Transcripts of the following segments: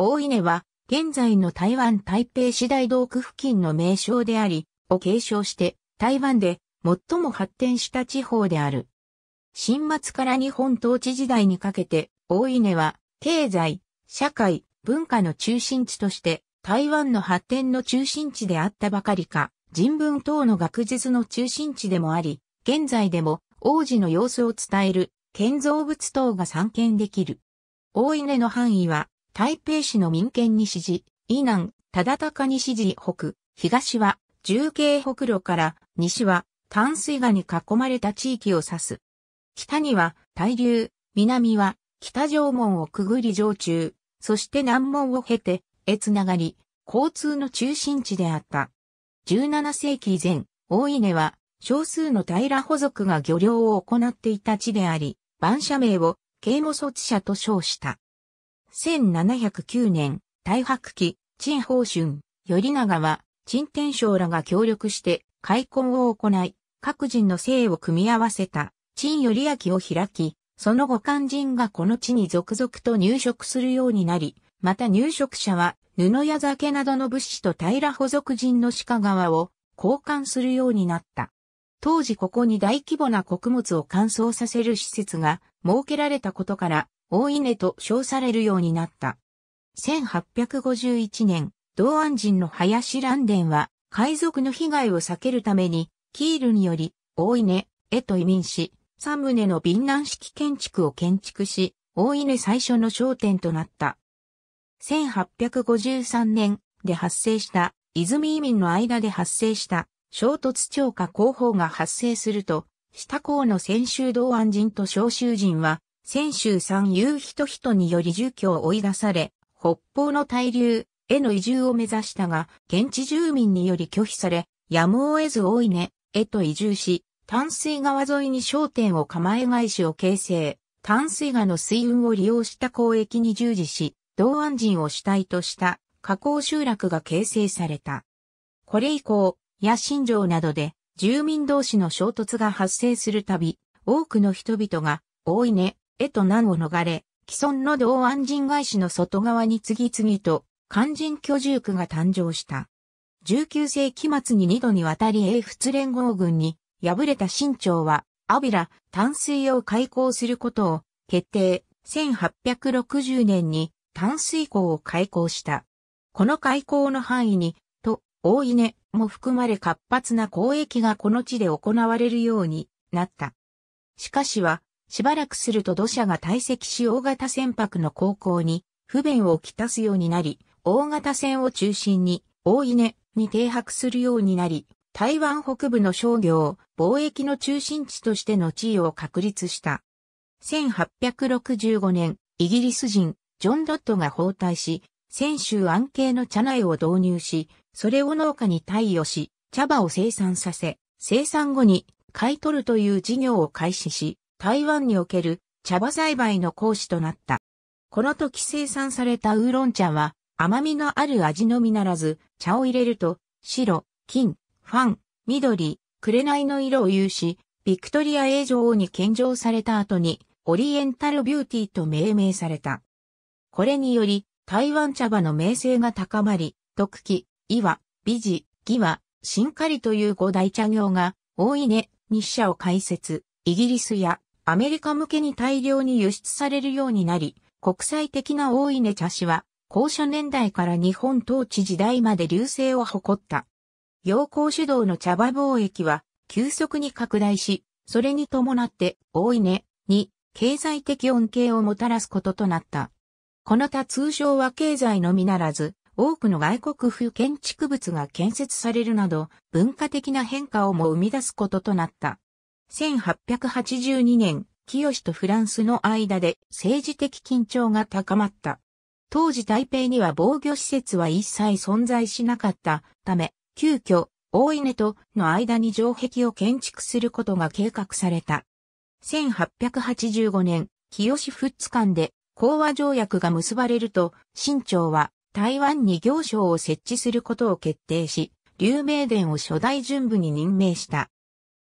大稲は、現在の台湾台北市大道区付近の名称であり、を継承して、台湾で最も発展した地方である。新末から日本統治時代にかけて、大稲は、経済、社会、文化の中心地として、台湾の発展の中心地であったばかりか、人文等の学術の中心地でもあり、現在でも王子の様子を伝える建造物等が散見できる。大稲の範囲は台北市の民権西寺、以南、忠高西寺北、東は、重慶北路から西は淡水河に囲まれた地域を指す。北には大流、南は北城門をくぐり城中、そして南門を経て、へつながり、交通の中心地であった。17世紀以前、大稲は少数の平保族が漁業を行っていた地であり、番社名を啓蒙卒者と称した。1709年、大白期、陳宝春、頼長は、陳天章らが協力して、開墾を行い、各人の姓を組み合わせた、陳頼明を開き、その後漢人がこの地に続々と入植するようになり、また入植者は、布や酒などの物資と平補属人の鹿川を交換するようになった。当時ここに大規模な穀物を乾燥させる施設が設けられたことから、大稲と称されるようになった。1851年、同安人の林蘭伝は、海賊の被害を避けるために、キールにより、大稲へと移民し、三棟の敏南式建築を建築し、大稲最初の商店となった。1853年で発生した、泉移民の間で発生した、衝突超過広報が発生すると、下港の先州同安人と召集人は、泉州産遊人々により住居を追い出され、北方の大流への移住を目指したが、現地住民により拒否され、やむを得ず大いねへと移住し、淡水川沿いに商店を構え返しを形成、淡水川の水運を利用した交易に従事し、道安人を主体とした河口集落が形成された。これ以降、野心城などで住民同士の衝突が発生するたび、多くの人々が、大いね江と南を逃れ、既存の道安人外市の外側に次々と肝心居住区が誕生した。19世紀末に二度にわたり英仏連合軍に敗れた清朝は、アビラ、淡水を開港することを決定、1860年に淡水港を開港した。この開港の範囲に、と、大稲も含まれ活発な交易がこの地で行われるようになった。しかしは、しばらくすると土砂が堆積し大型船舶の航行に不便をきたすようになり、大型船を中心に大稲に停泊するようになり、台湾北部の商業、貿易の中心地としての地位を確立した。1865年、イギリス人、ジョン・ドットが包帯し、泉州安系の茶苗を導入し、それを農家に貸与し、茶葉を生産させ、生産後に買い取るという事業を開始し、台湾における茶葉栽培の講師となった。この時生産されたウーロン茶は甘みのある味のみならず、茶を入れると白、金、ファン、緑、紅の色を有し、ビクトリア英女王に献上された後にオリエンタルビューティーと命名された。これにより台湾茶葉の名声が高まり、特記、岩、美地、義和、しんかりという五大茶業が、大いね、日社を開設、イギリスやアメリカ向けに大量に輸出されるようになり、国際的な大稲茶師は、高所年代から日本統治時代まで流星を誇った。陽光主導の茶葉貿易は、急速に拡大し、それに伴って、大稲に経済的恩恵をもたらすこととなった。この他通常は経済のみならず、多くの外国風建築物が建設されるなど、文化的な変化をも生み出すこととなった。1882年、清とフランスの間で政治的緊張が高まった。当時台北には防御施設は一切存在しなかったため、急遽、大稲との間に城壁を建築することが計画された。1885年、清仏間で講和条約が結ばれると、清朝は台湾に行商を設置することを決定し、劉明殿を初代準部に任命した。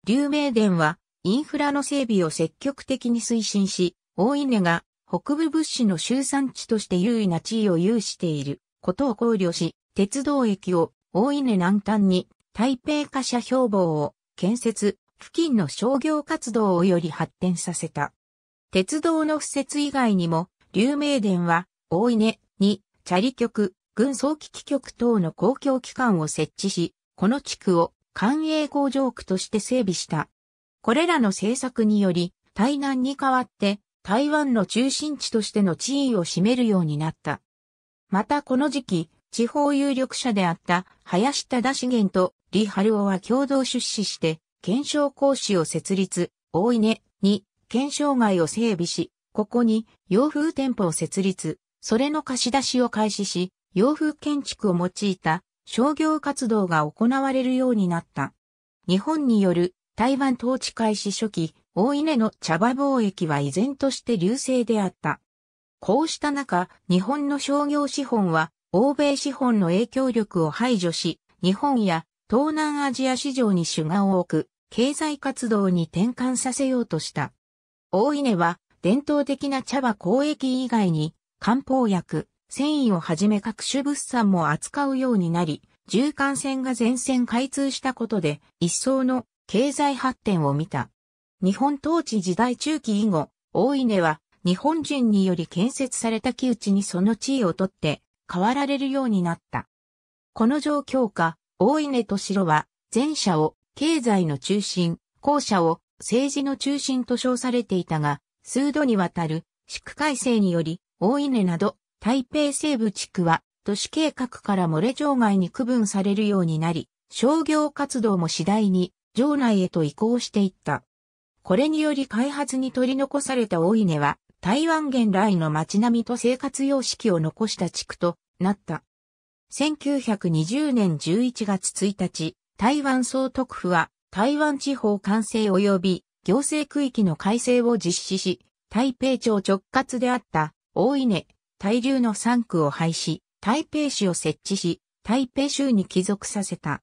劉明殿は、インフラの整備を積極的に推進し、大稲が北部物資の集産地として優位な地位を有していることを考慮し、鉄道駅を大稲南端に台北貨車標榜を建設、付近の商業活動をより発展させた。鉄道の敷設以外にも、流明殿は大稲にチャリ局、軍総機器局等の公共機関を設置し、この地区を官営工場区として整備した。これらの政策により、台南に代わって台湾の中心地としての地位を占めるようになった。またこの時期、地方有力者であった林田資源と李春夫は共同出資して、検証講師を設立、大稲に検証街を整備し、ここに洋風店舗を設立、それの貸し出しを開始し、洋風建築を用いた商業活動が行われるようになった。日本による台湾統治開始初期、大稲の茶葉貿易は依然として流星であった。こうした中、日本の商業資本は、欧米資本の影響力を排除し、日本や東南アジア市場に主眼を置く、経済活動に転換させようとした。大稲は、伝統的な茶葉交易以外に、漢方薬、繊維をはじめ各種物産も扱うようになり、縦貫線が全線開通したことで、一層の経済発展を見た。日本統治時代中期以後、大稲は日本人により建設された木内にその地位を取って変わられるようになった。この状況下、大稲と城は前者を経済の中心、後者を政治の中心と称されていたが、数度にわたる、宿改正により、大稲など、台北西部地区は都市計画から漏れ場外に区分されるようになり、商業活動も次第に場内へと移行していった。これにより開発に取り残された大稲は、台湾原来の街並みと生活様式を残した地区となった。1920年11月1日、台湾総督府は台湾地方完成及び行政区域の改正を実施し、台北町直轄であった大稲、大流の3区を廃止、台北市を設置し、台北州に帰属させた。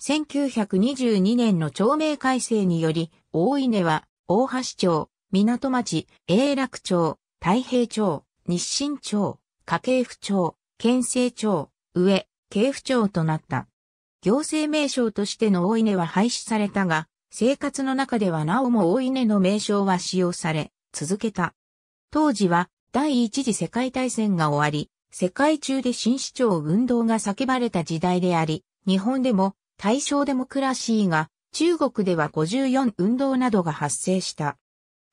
1922年の町名改正により、大稲は、大橋町、港町、永楽町、太平町、日清町、家計府町、県政町、上、京府町となった。行政名称としての大稲は廃止されたが、生活の中ではなおも大稲の名称は使用され、続けた。当時は第一次世界大戦が終わり、世界中で新市長運動が叫ばれた時代であり、日本でも大正デモクラシーが、中国では54運動などが発生した。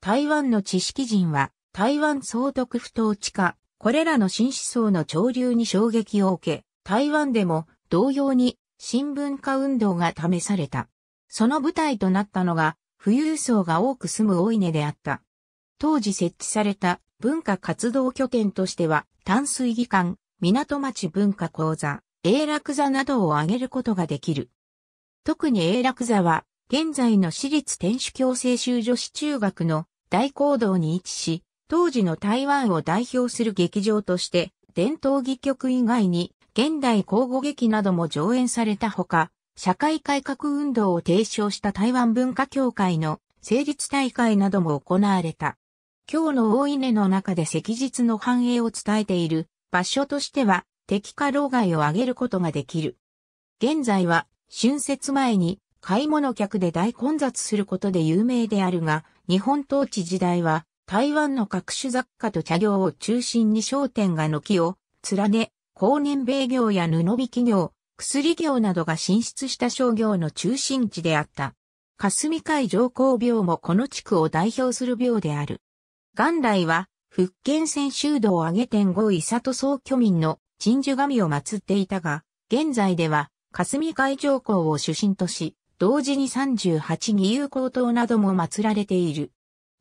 台湾の知識人は、台湾総督不統治下、これらの新思想の潮流に衝撃を受け、台湾でも同様に新文化運動が試された。その舞台となったのが、富裕層が多く住む大稲であった。当時設置された文化活動拠点としては、淡水技館、港町文化講座、永楽座などを挙げることができる。特に永楽座は、現在の私立天守教青州女子中学の大講堂に位置し、当時の台湾を代表する劇場として、伝統戯曲以外に、現代交互劇なども上演されたほか、社会改革運動を提唱した台湾文化協会の成立大会なども行われた。今日の大稲の中で赤日の繁栄を伝えている場所としては、敵化老害を挙げることができる。現在は、春節前に買い物客で大混雑することで有名であるが、日本統治時代は、台湾の各種雑貨と茶業を中心に商店が軒を連ね、高年米業や布引業、薬業などが進出した商業の中心地であった。霞海上皇廟もこの地区を代表する廟である。元来は、福建泉州道上げ天五伊里総居民の鎮守神を祀っていたが、現在では、霞海上皇を主神とし、同時に38義勇高島なども祀られている。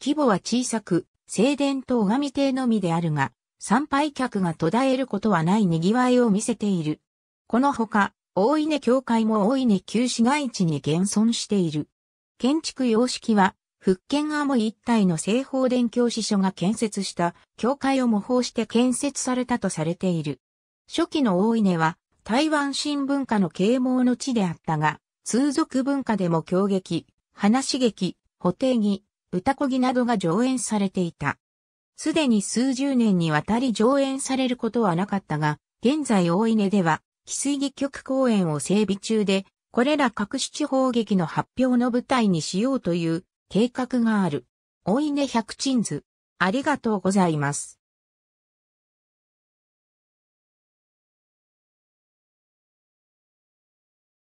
規模は小さく、正殿と拝み亭のみであるが、参拝客が途絶えることはない賑わいを見せている。このほか、大稲教会も大稲旧市街地に現存している。建築様式は、福建アモイ一帯の西方伝教師所が建設した教会を模倣して建設されたとされている。初期の大稲は台湾新文化の啓蒙の地であったが、通俗文化でも狂劇、花刺激、補定儀、歌こぎなどが上演されていた。すでに数十年にわたり上演されることはなかったが、現在大稲では、奇水儀局公演を整備中で、これら各種地方劇の発表の舞台にしようという計画がある。おいね百鎮図。ありがとうございます。